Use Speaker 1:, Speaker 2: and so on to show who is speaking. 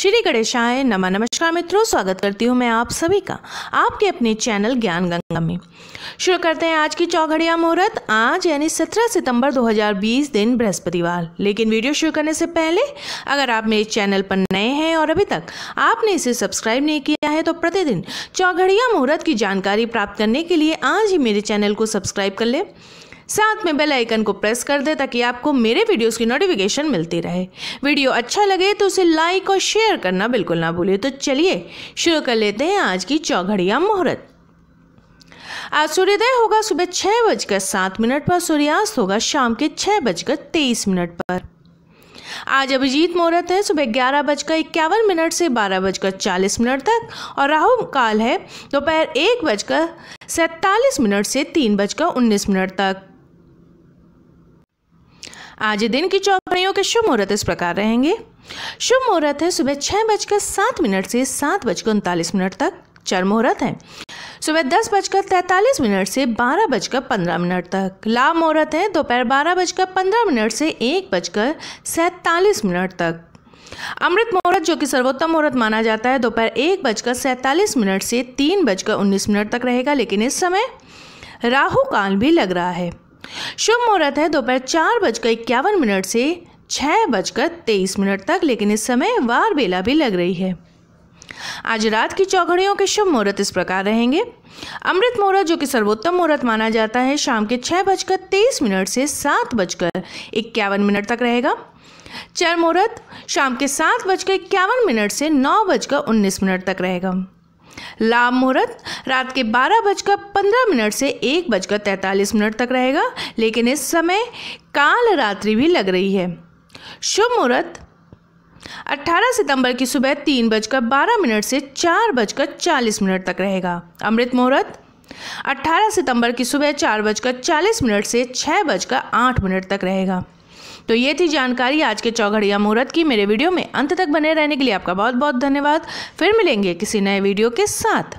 Speaker 1: श्री गणेशाय नमः नमस्कार मित्रों स्वागत करती हूँ मैं आप सभी का आपके अपने चैनल ज्ञान गंगा में शुरू करते हैं आज की चौघड़िया मुहूर्त आज यानी 17 सितंबर 2020 दिन बृहस्पतिवार लेकिन वीडियो शुरू करने से पहले अगर आप मेरे चैनल पर नए हैं और अभी तक आपने इसे सब्सक्राइब नहीं किया है तो प्रतिदिन चौघड़िया मुहूर्त की जानकारी प्राप्त करने के लिए आज ही मेरे चैनल को सब्सक्राइब कर लें साथ में बेल आइकन को प्रेस कर दें ताकि आपको मेरे वीडियोस की नोटिफिकेशन मिलती रहे वीडियो अच्छा लगे तो उसे लाइक और शेयर करना बिल्कुल ना भूलिए तो चलिए शुरू कर लेते हैं आज की चौघड़िया मुहूर्त आज सूर्योदय होगा सुबह छः बजकर सात मिनट पर सूर्यास्त होगा शाम के छः बजकर तेईस मिनट पर आज अभिजीत मुहूर्त है सुबह ग्यारह बजकर इक्यावन मिनट से बारह बजकर चालीस मिनट तक और राहु काल है दोपहर एक बजकर सैंतालीस मिनट से तीन बजकर उन्नीस मिनट तक आज दिन की चौपड़ियों के शुभ मुहूर्त इस प्रकार रहेंगे शुभ मुहूर्त है सुबह छह बजकर सात मिनट से सात बजकर उनतालीस मिनट तक चर मुहूर्त है सुबह दस बजकर तैंतालीस मिनट से बारह बजकर पंद्रह मिनट तक लाभ मुहूर्त है दोपहर बारह बजकर पंद्रह मिनट से एक बजकर सैतालीस मिनट तक अमृत मुहूर्त जो कि सर्वोत्तम मुहूर्त माना जाता है दोपहर एक बजकर सैंतालीस मिनट से तीन बजकर उन्नीस मिनट तक रहेगा लेकिन इस समय राहु काल भी लग रहा है शुभ मुहूर्त है दोपहर चार बजकर इक्यावन मिनट से छः बजकर तेईस मिनट तक लेकिन इस समय वार बेला भी लग रही है आज रात की चौघड़ियों के शुभ मुहूर्त इस प्रकार रहेंगे अमृत मुहूर्त जो कि सर्वोत्तम मुहूर्त माना जाता है शाम के छः बजकर तेईस मिनट से सात बजकर इक्यावन मिनट तक रहेगा चर मुहूर्त शाम के सात बजकर इक्यावन मिनट से नौ बजकर उन्नीस मिनट तक रहेगा लाभ मुहूर्त रात के बारह बजकर पंद्रह मिनट से एक बजकर तैंतालीस मिनट तक रहेगा लेकिन इस समय काल रात्रि भी लग रही है शुभ मुहूर्त अट्ठारह सितंबर की सुबह तीन बजकर बारह मिनट से चार बजकर चालीस मिनट तक रहेगा अमृत मुहूर्त अट्ठारह सितंबर की सुबह चार बजकर चालीस मिनट से छः बजकर आठ मिनट तक रहेगा तो ये थी जानकारी आज के चौघड़िया मुहूर्त की मेरे वीडियो में अंत तक बने रहने के लिए आपका बहुत बहुत धन्यवाद फिर मिलेंगे किसी नए वीडियो के साथ